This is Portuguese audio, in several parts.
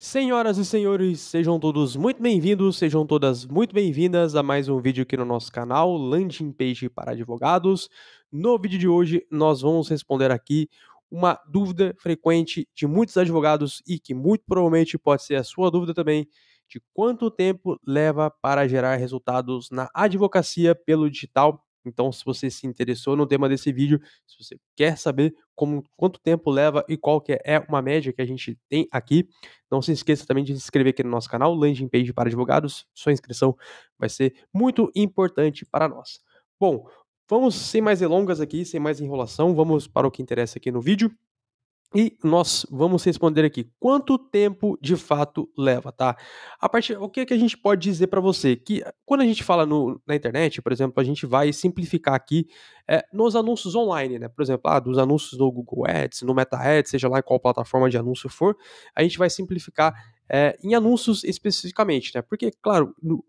Senhoras e senhores, sejam todos muito bem-vindos, sejam todas muito bem-vindas a mais um vídeo aqui no nosso canal, Landing Page para Advogados. No vídeo de hoje, nós vamos responder aqui uma dúvida frequente de muitos advogados e que muito provavelmente pode ser a sua dúvida também, de quanto tempo leva para gerar resultados na advocacia pelo digital então, se você se interessou no tema desse vídeo, se você quer saber como, quanto tempo leva e qual que é, é uma média que a gente tem aqui, não se esqueça também de se inscrever aqui no nosso canal, Landing Page para Advogados. Sua inscrição vai ser muito importante para nós. Bom, vamos sem mais delongas aqui, sem mais enrolação, vamos para o que interessa aqui no vídeo. E nós vamos responder aqui quanto tempo de fato leva, tá? A partir o que, é que a gente pode dizer para você que quando a gente fala no, na internet, por exemplo, a gente vai simplificar aqui é, nos anúncios online, né? Por exemplo, ah, dos anúncios no Google Ads, no Meta Ads, seja lá em qual plataforma de anúncio for, a gente vai simplificar é, em anúncios especificamente, né? Porque, claro, no,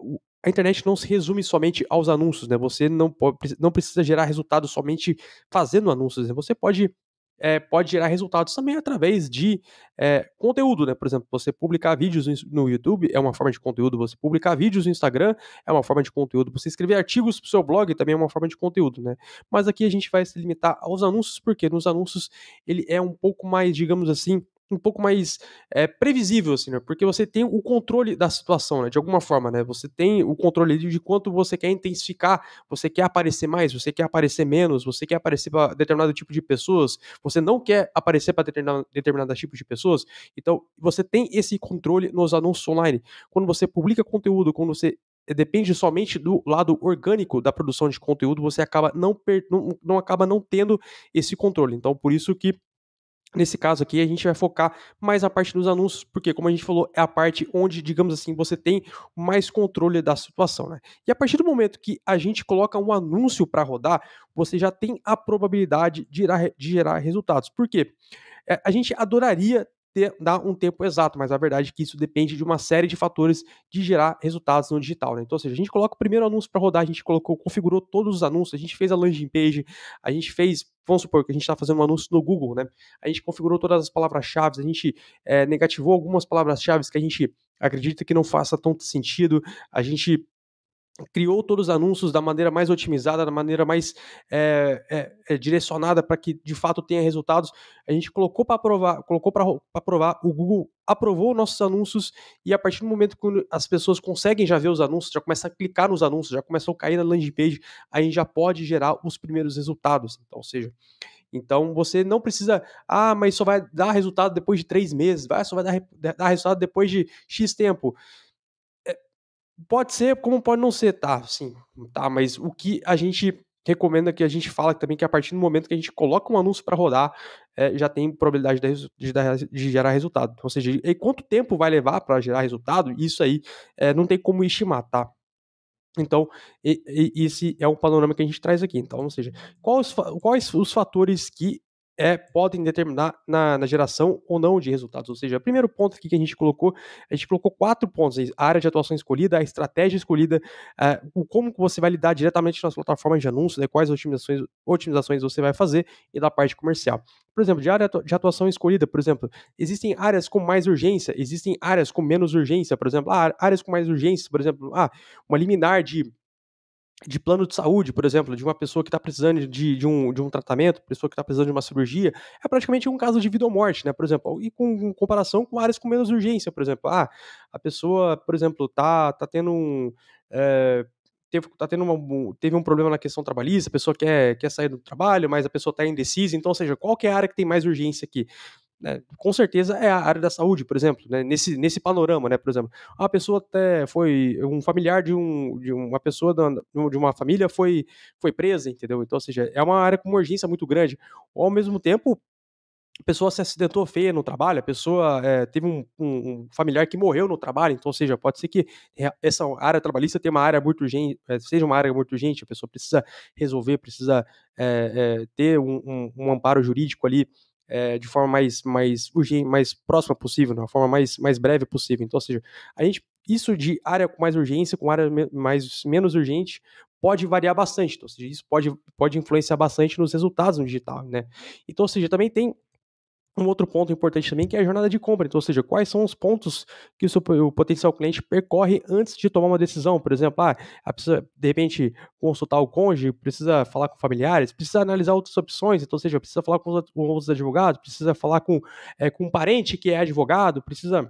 a internet não se resume somente aos anúncios, né? Você não, pode, não precisa gerar resultado somente fazendo anúncios, né? Você pode é, pode gerar resultados também através de é, conteúdo, né? Por exemplo, você publicar vídeos no YouTube é uma forma de conteúdo, você publicar vídeos no Instagram é uma forma de conteúdo, você escrever artigos para o seu blog também é uma forma de conteúdo, né? Mas aqui a gente vai se limitar aos anúncios, porque nos anúncios ele é um pouco mais, digamos assim, um pouco mais é, previsível, assim, né? Porque você tem o controle da situação, né? De alguma forma, né? Você tem o controle de quanto você quer intensificar, você quer aparecer mais, você quer aparecer menos, você quer aparecer para determinado tipo de pessoas, você não quer aparecer para determinado, determinado tipo de pessoas. Então, você tem esse controle nos anúncios online. Quando você publica conteúdo, quando você eh, depende somente do lado orgânico da produção de conteúdo, você acaba não, per, não, não acaba não tendo esse controle. Então, por isso que Nesse caso aqui, a gente vai focar mais na parte dos anúncios, porque, como a gente falou, é a parte onde, digamos assim, você tem mais controle da situação, né? E a partir do momento que a gente coloca um anúncio para rodar, você já tem a probabilidade de gerar, de gerar resultados. Por quê? É, a gente adoraria ter, dar um tempo exato, mas a verdade é que isso depende de uma série de fatores de gerar resultados no digital. Né? Então, ou seja, a gente coloca o primeiro anúncio para rodar, a gente colocou, configurou todos os anúncios, a gente fez a landing page, a gente fez, vamos supor que a gente está fazendo um anúncio no Google, né? A gente configurou todas as palavras-chave, a gente é, negativou algumas palavras-chave que a gente acredita que não faça tanto sentido, a gente criou todos os anúncios da maneira mais otimizada, da maneira mais é, é, é, direcionada para que de fato tenha resultados. A gente colocou para aprovar, colocou para provar, o Google aprovou nossos anúncios e a partir do momento que as pessoas conseguem já ver os anúncios, já começam a clicar nos anúncios, já começam a cair na landing page, aí já pode gerar os primeiros resultados. Então, ou seja, então você não precisa, ah, mas só vai dar resultado depois de três meses, vai, ah, só vai dar, dar resultado depois de X tempo. Pode ser, como pode não ser, tá? Sim, tá, mas o que a gente recomenda que a gente fala também que a partir do momento que a gente coloca um anúncio para rodar, é, já tem probabilidade de, de, de, gerar resultado. Ou seja, e quanto tempo vai levar para gerar resultado, isso aí é, não tem como estimar, tá? Então, esse é o panorama que a gente traz aqui. Então, ou seja, quais, quais os fatores que é, podem determinar na, na, geração ou não de resultados. Ou seja, o primeiro ponto aqui que a gente colocou, a gente colocou quatro pontos: a área de atuação escolhida, a estratégia escolhida, é, o como você vai lidar diretamente nas plataformas de anúncio, né, quais otimizações, otimizações você vai fazer e da parte comercial. Por exemplo, de área de atuação escolhida, por exemplo, existem áreas com mais urgência, existem áreas com menos urgência, por exemplo, ah, áreas com mais urgência, por exemplo, ah, uma liminar de de plano de saúde, por exemplo, de uma pessoa que está precisando de, de, um, de um tratamento, pessoa que está precisando de uma cirurgia, é praticamente um caso de vida ou morte, né? Por exemplo, e com, comparação com áreas com menos urgência, por exemplo, ah, a pessoa, por exemplo, tá, tá tendo um é, teve, tá tendo uma, teve um problema na questão trabalhista, a pessoa quer, quer sair do trabalho, mas a pessoa está indecisa, então, ou seja, qual é a área que tem mais urgência aqui? né, com certeza é a área da saúde, por exemplo, né, nesse, nesse panorama, né, por exemplo, a pessoa até foi um familiar de, um, de uma pessoa da, de uma família foi, foi presa, entendeu? Então, ou seja, é uma área com uma urgência muito grande. Ao mesmo tempo, a pessoa se acidentou feia no trabalho, a pessoa é, teve um, um, um, familiar que morreu no trabalho, então, ou seja, pode ser que essa área trabalhista tenha uma área muito urgente, eh, seja uma área muito urgente, a pessoa precisa resolver, precisa é, é, ter um, um amparo jurídico ali é, de forma mais, mais urgente, mais próxima possível, de uma forma mais, mais breve possível. Então, ou seja, a gente, isso de área com mais urgência, com área mais, menos urgente, pode variar bastante. Então, ou seja, isso pode, pode influenciar bastante nos resultados no digital, né? Então, ou seja, também tem um outro ponto importante também que é a jornada de compra, então, ou seja, quais são os pontos que o seu o potencial cliente percorre antes de tomar uma decisão. Por exemplo, ah, ah, precisa de repente consultar o cônjuge, precisa falar com familiares, precisa analisar outras opções, então, ou seja, precisa falar com os, com os advogados, precisa falar com, é, com um parente que é advogado, precisa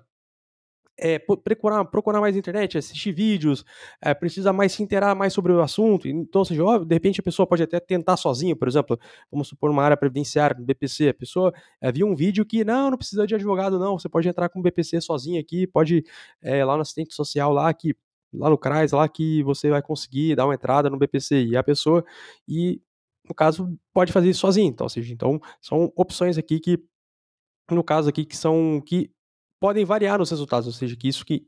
é, procurar, procurar mais internet, assistir vídeos, é, precisa mais se inteirar mais sobre o assunto. Então, seja, óbvio, de repente a pessoa pode até tentar sozinha, por exemplo, vamos supor uma área previdenciária, um BPC, a pessoa é, viu um vídeo que, não, não precisa de advogado, não, você pode entrar com o BPC sozinha aqui, pode é, lá no assistente social lá que lá no CRAS, lá que você vai conseguir dar uma entrada no BPC e a pessoa, e no caso, pode fazer isso sozinho, então, ou seja, então, são opções aqui que no caso aqui que são que podem variar nos resultados, ou seja, que isso que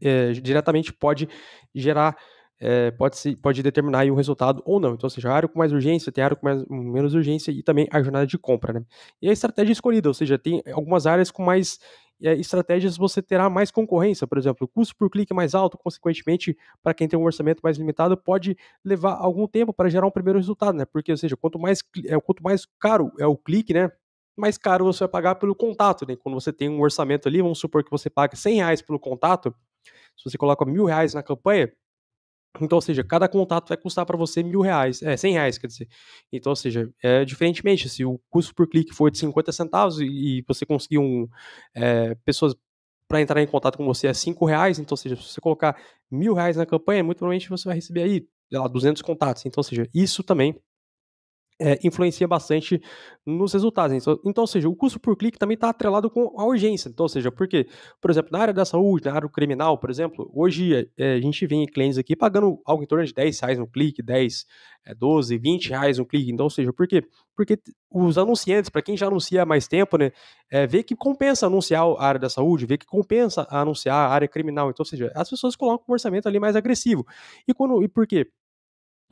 é, diretamente pode gerar, é, pode, se, pode determinar o resultado ou não. Então, ou seja, área com mais urgência, tem área com mais, menos urgência e também a jornada de compra. Né? E a estratégia escolhida, ou seja, tem algumas áreas com mais é, estratégias você terá mais concorrência, por exemplo, o custo por clique é mais alto, consequentemente, para quem tem um orçamento mais limitado, pode levar algum tempo para gerar um primeiro resultado, né? Porque, ou seja, quanto mais, é, quanto mais caro é o clique, né? mais caro você vai pagar pelo contato, né? Quando você tem um orçamento ali, vamos supor que você paga 100 reais pelo contato, se você coloca mil reais na campanha, então, ou seja, cada contato vai custar para você mil reais, é, 100 reais, quer dizer. Então, ou seja, é, diferentemente, se o custo por clique for de 50 centavos e, e você conseguir um, é, pessoas para entrar em contato com você é 5 reais, então, ou seja, se você colocar mil reais na campanha, muito provavelmente você vai receber aí, sei lá, 200 contatos. Então, ou seja, isso também é, influencia bastante nos resultados. Então, então, ou seja, o custo por clique também está atrelado com a urgência. Então, ou seja, porque, por exemplo, na área da saúde, na área criminal, por exemplo, hoje é, a gente vem clientes aqui pagando algo em torno de 10 reais no clique, 10, é, 12, 20 reais no clique. Então, ou seja, por quê? Porque os anunciantes, para quem já anuncia há mais tempo, né, é, vê que compensa anunciar a área da saúde, vê que compensa anunciar a área criminal. Então, ou seja, as pessoas colocam um orçamento ali mais agressivo. E, quando, e por quê?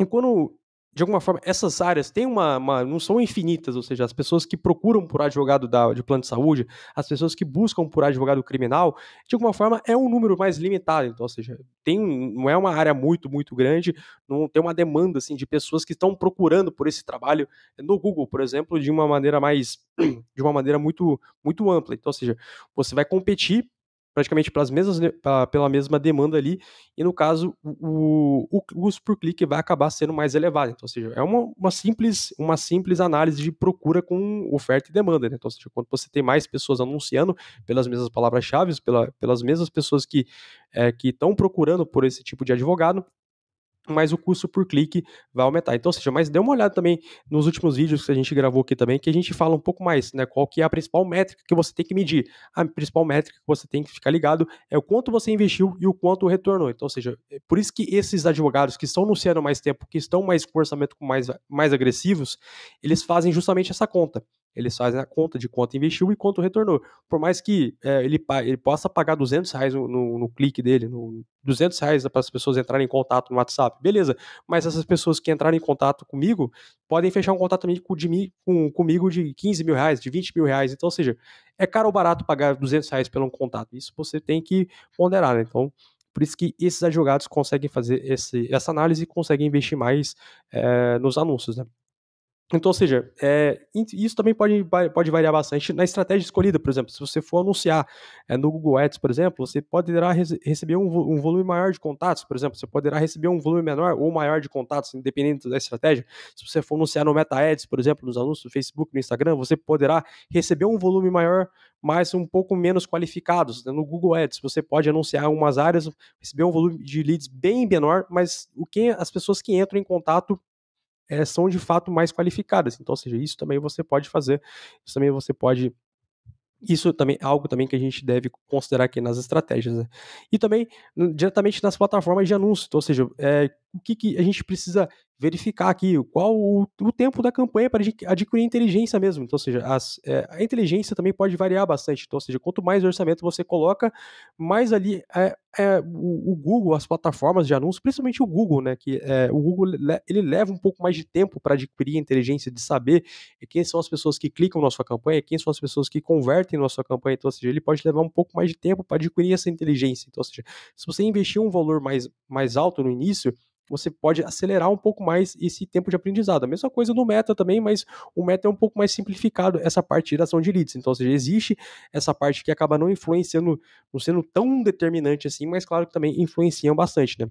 E quando de alguma forma, essas áreas têm uma, uma, não são infinitas, ou seja, as pessoas que procuram por advogado da, de plano de saúde, as pessoas que buscam por advogado criminal, de alguma forma é um número mais limitado. Então, ou seja, tem, não é uma área muito, muito grande, não tem uma demanda assim, de pessoas que estão procurando por esse trabalho no Google, por exemplo, de uma maneira mais de uma maneira muito, muito ampla. Então, ou seja, você vai competir praticamente pelas mesmas, pela mesma demanda ali, e no caso o, o custo por clique vai acabar sendo mais elevado. Então, ou seja, é uma, uma, simples, uma simples análise de procura com oferta e demanda. Né? Então, ou seja, quando você tem mais pessoas anunciando pelas mesmas palavras-chave, pela, pelas mesmas pessoas que é, estão procurando por esse tipo de advogado, mas o custo por clique vai aumentar. Então, seja, mas dê uma olhada também nos últimos vídeos que a gente gravou aqui também, que a gente fala um pouco mais, né, qual que é a principal métrica que você tem que medir. A principal métrica que você tem que ficar ligado é o quanto você investiu e o quanto retornou. Então, seja, é por isso que esses advogados que estão no anunciando mais tempo, que estão mais com orçamento mais, mais agressivos, eles fazem justamente essa conta. Eles fazem a conta de quanto investiu e quanto retornou. Por mais que é, ele, ele possa pagar 200 reais no, no, no clique dele, no, 200 reais para as pessoas entrarem em contato no WhatsApp, beleza. Mas essas pessoas que entrarem em contato comigo podem fechar um contato de, com, comigo de 15 mil reais, de 20 mil reais. Então, ou seja, é caro ou barato pagar 200 reais pelo um contato. Isso você tem que ponderar, né? Então, por isso que esses advogados conseguem fazer esse, essa análise e conseguem investir mais é, nos anúncios, né? Então, ou seja, é, isso também pode, pode variar bastante na estratégia escolhida, por exemplo. Se você for anunciar é, no Google Ads, por exemplo, você poderá rece receber um, um, volume maior de contatos, por exemplo, você poderá receber um volume menor ou maior de contatos, independente da estratégia. Se você for anunciar no Meta Ads, por exemplo, nos anúncios do Facebook, no Instagram, você poderá receber um volume maior, mas um pouco menos qualificados. Né, no Google Ads, você pode anunciar algumas áreas, receber um volume de leads bem menor, mas o que as pessoas que entram em contato é, são de fato mais qualificadas. Então, seja, isso também você pode fazer, isso também você pode isso também é algo também que a gente deve considerar aqui nas estratégias. Né? E também diretamente nas plataformas de anúncio. Então, ou seja, é, o que, que a gente precisa verificar aqui qual o, o tempo da campanha para adquirir inteligência mesmo. Então, ou seja, as, é, a inteligência também pode variar bastante. Então, ou seja, quanto mais orçamento você coloca, mais ali é, é, o, o, Google, as plataformas de anúncios, principalmente o Google, né? Que é, o Google ele leva um pouco mais de tempo para adquirir inteligência de saber quem são as pessoas que clicam na sua campanha, quem são as pessoas que convertem na sua campanha. Então, ou seja, ele pode levar um pouco mais de tempo para adquirir essa inteligência. Então, ou seja, se você investir um valor mais, mais alto no início, você pode acelerar um pouco mais esse tempo de aprendizado. A mesma coisa no meta também, mas o meta é um pouco mais simplificado essa parte de geração de leads. Então, ou seja, existe essa parte que acaba não influenciando, não sendo tão determinante assim, mas claro que também influenciam bastante, né?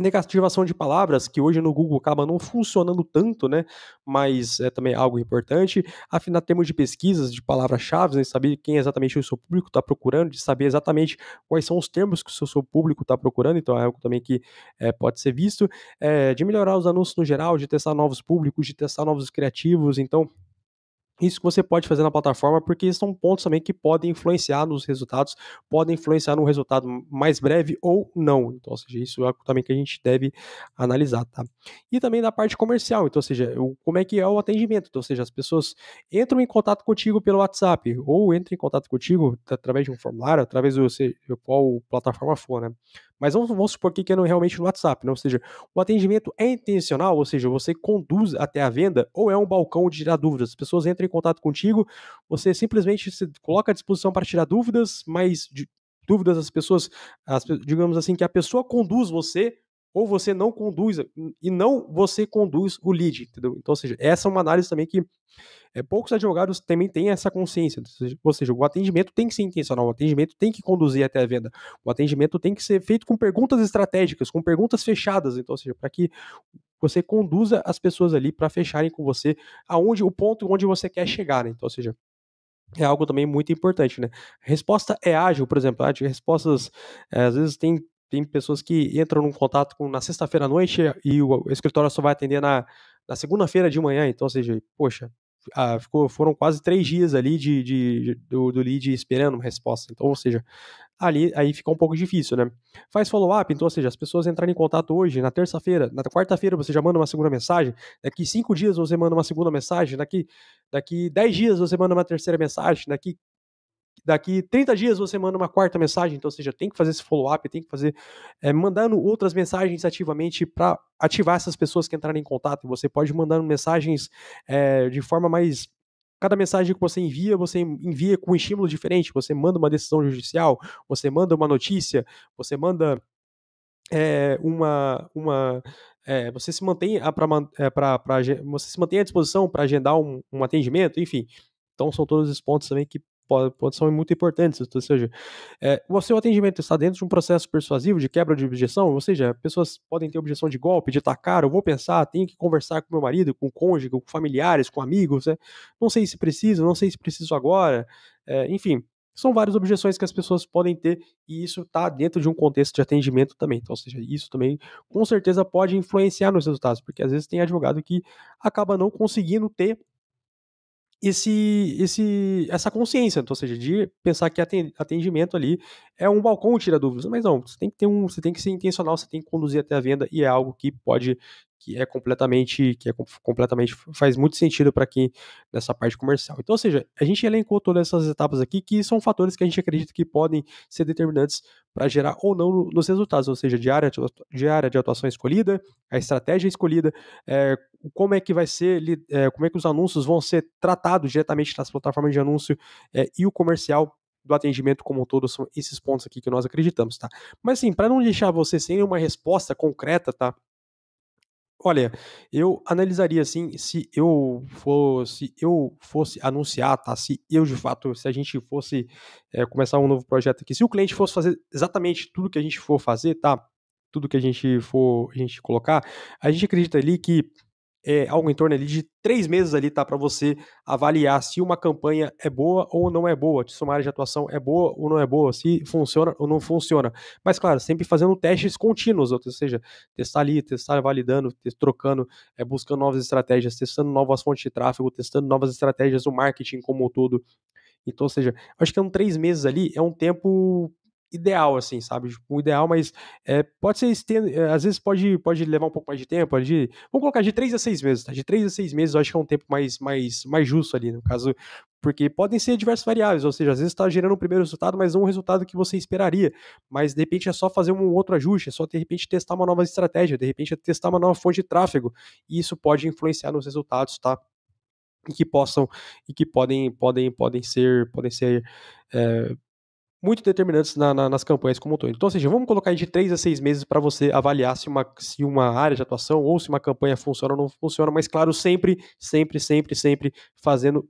negativação de palavras, que hoje no Google acaba não funcionando tanto, né? Mas é também algo importante. Afinal, temos de pesquisas de palavras-chave, né? saber quem exatamente é o seu público está procurando, de saber exatamente quais são os termos que o seu, público está procurando, então é algo também que é, pode ser visto. É, de melhorar os anúncios no geral, de testar novos públicos, de testar novos criativos, então isso que você pode fazer na plataforma, porque são pontos também que podem influenciar nos resultados, podem influenciar no resultado mais breve ou não. Então, ou seja, isso é também que a gente deve analisar, tá? E também da parte comercial, então, ou seja, o, como é que é o atendimento, então, ou seja, as pessoas entram em contato contigo pelo WhatsApp ou entram em contato contigo através de um formulário, através do qual plataforma for, né? Mas vamos, vamos supor que é realmente no WhatsApp, né? ou seja, o atendimento é intencional, ou seja, você conduz até a venda, ou é um balcão de tirar dúvidas. As pessoas entram em contato contigo, você simplesmente se coloca à disposição para tirar dúvidas, mas de, dúvidas as pessoas, as, digamos assim, que a pessoa conduz você ou você não conduz e não você conduz o lead, entendeu? Então, ou seja, essa é uma análise também que é, poucos advogados também têm essa consciência, ou seja, o atendimento tem que ser intencional, o atendimento tem que conduzir até a venda, o atendimento tem que ser feito com perguntas estratégicas, com perguntas fechadas, então, ou seja, para que você conduza as pessoas ali para fecharem com você aonde o ponto onde você quer chegar, né? então, ou seja, é algo também muito importante, né? Resposta é ágil, por exemplo, ah, respostas eh, às vezes tem tem pessoas que entram em contato com, na sexta-feira à noite e o escritório só vai atender na, na segunda-feira de manhã. Então, ou seja, poxa, ah, ficou, foram quase três dias ali de, de, de do, do, lead esperando uma resposta. Então, ou seja, ali aí fica um pouco difícil, né? Faz follow-up, então, ou seja, as pessoas entrarem em contato hoje, na terça-feira, na quarta-feira você já manda uma segunda mensagem, daqui cinco dias você manda uma segunda mensagem, daqui, daqui dez dias você manda uma terceira mensagem, daqui daqui 30 dias você manda uma quarta mensagem, então ou seja, tem que fazer esse follow-up, tem que fazer é, mandando outras mensagens ativamente para ativar essas pessoas que entrarem em contato. Você pode mandar mensagens é, de forma mais Cada mensagem que você envia, você envia com um estímulo diferente. Você manda uma decisão judicial, você manda uma notícia, você manda é, uma, uma é, você se mantém para é, você se mantém à disposição para agendar um, um atendimento, enfim. Então são todos os pontos também que pode, pode são muito importantes. Ou seja, é, o seu atendimento está dentro de um processo persuasivo de quebra de objeção, ou seja, pessoas podem ter objeção de golpe, de atacar, eu vou pensar, tenho que conversar com meu marido, com o cônjuge, com familiares, com amigos, né? não sei se preciso, não sei se preciso agora, é, enfim. São várias objeções que as pessoas podem ter, e isso está dentro de um contexto de atendimento também. Então, ou seja, isso também com certeza pode influenciar nos resultados, porque às vezes tem advogado que acaba não conseguindo ter esse, esse, essa consciência, ou seja, de pensar que atendimento ali é um balcão tira dúvidas, mas não, você tem que ter um, você tem que ser intencional, você tem que conduzir até a venda e é algo que pode que é completamente que é completamente faz muito sentido para quem nessa parte comercial. Então, ou seja, a gente elencou todas essas etapas aqui que são fatores que a gente acredita que podem ser determinantes para gerar ou não nos resultados, ou seja, diária de, de atuação escolhida, a estratégia escolhida, é, como é que vai ser, é, como é que os anúncios vão ser tratados diretamente nas plataformas de anúncio é, e o comercial do atendimento como um todo são esses pontos aqui que nós acreditamos, tá? Mas sim, para não deixar você sem uma resposta concreta, tá? Olha, eu analisaria assim, se eu fosse, eu fosse anunciar, tá? Se eu de fato, se a gente fosse é, começar um novo projeto aqui, se o cliente fosse fazer exatamente tudo que a gente for fazer, tá? Tudo que a gente for a gente colocar, a gente acredita ali que é, algo em torno ali de três meses ali, tá? Para você avaliar se uma campanha é boa ou não é boa, se uma área de atuação é boa ou não é boa, se funciona ou não funciona. Mas, claro, sempre fazendo testes contínuos, ou seja, testar ali, testar validando, trocando, é, buscando novas estratégias, testando novas fontes de tráfego, testando novas estratégias, do marketing como um todo. Então, ou seja, acho que é um três meses ali, é um tempo ideal, assim, sabe? Tipo, ideal, mas é, pode ser estendo, é, eh, às vezes pode, pode levar um pouco mais de tempo, pode, vamos colocar de 3 a 6 meses, tá? De 3 a 6 meses eu acho que é um tempo mais, mais, mais justo ali, no caso, porque podem ser diversas variáveis, ou seja, às vezes está gerando um primeiro resultado, mas não um resultado que você esperaria, mas de repente é só fazer um outro ajuste, é só de repente testar uma nova estratégia, de repente é testar uma nova fonte de tráfego, e isso pode influenciar nos resultados, tá? E que possam e que podem podem podem ser podem ser é, muito determinantes na, na, nas campanhas como um todo. Então, ou seja, vamos colocar aí de 3 a 6 meses para você avaliar se uma, se uma área de atuação ou se uma campanha funciona ou não funciona, mas claro, sempre, sempre, sempre, sempre fazendo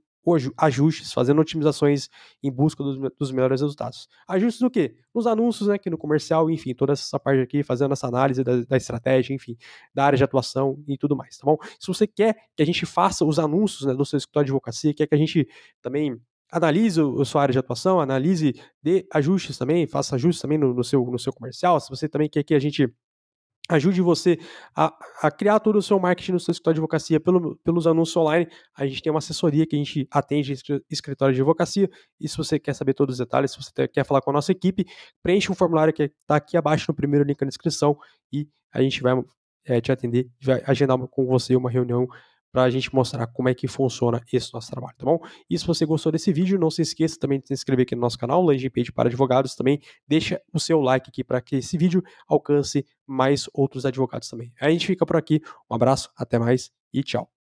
ajustes, fazendo otimizações em busca dos, dos melhores resultados. Ajustes do quê? Nos anúncios, né, aqui no comercial, enfim, toda essa parte aqui, fazendo essa análise da, da, estratégia, enfim, da área de atuação e tudo mais, tá bom? Se você quer que a gente faça os anúncios né, do seu escritório de advocacia, quer que a gente também analise a sua área de atuação, analise, dê ajustes também, faça ajustes também no, no, seu, no seu comercial. Se você também quer que a gente ajude você a, a criar todo o seu marketing no seu escritório de advocacia pelo, pelos anúncios online, a gente tem uma assessoria que a gente atende escritório de advocacia. E se você quer saber todos os detalhes, se você quer falar com a nossa equipe, preenche o formulário que está aqui abaixo no primeiro link na descrição e a gente vai é, te atender, vai agendar com você uma reunião para a gente mostrar como é que funciona esse nosso trabalho, tá bom? E se você gostou desse vídeo, não se esqueça também de se inscrever aqui no nosso canal, Landing Page para Advogados também. Deixa o seu like aqui para que esse vídeo alcance mais outros advogados também. A gente fica por aqui, um abraço, até mais e tchau.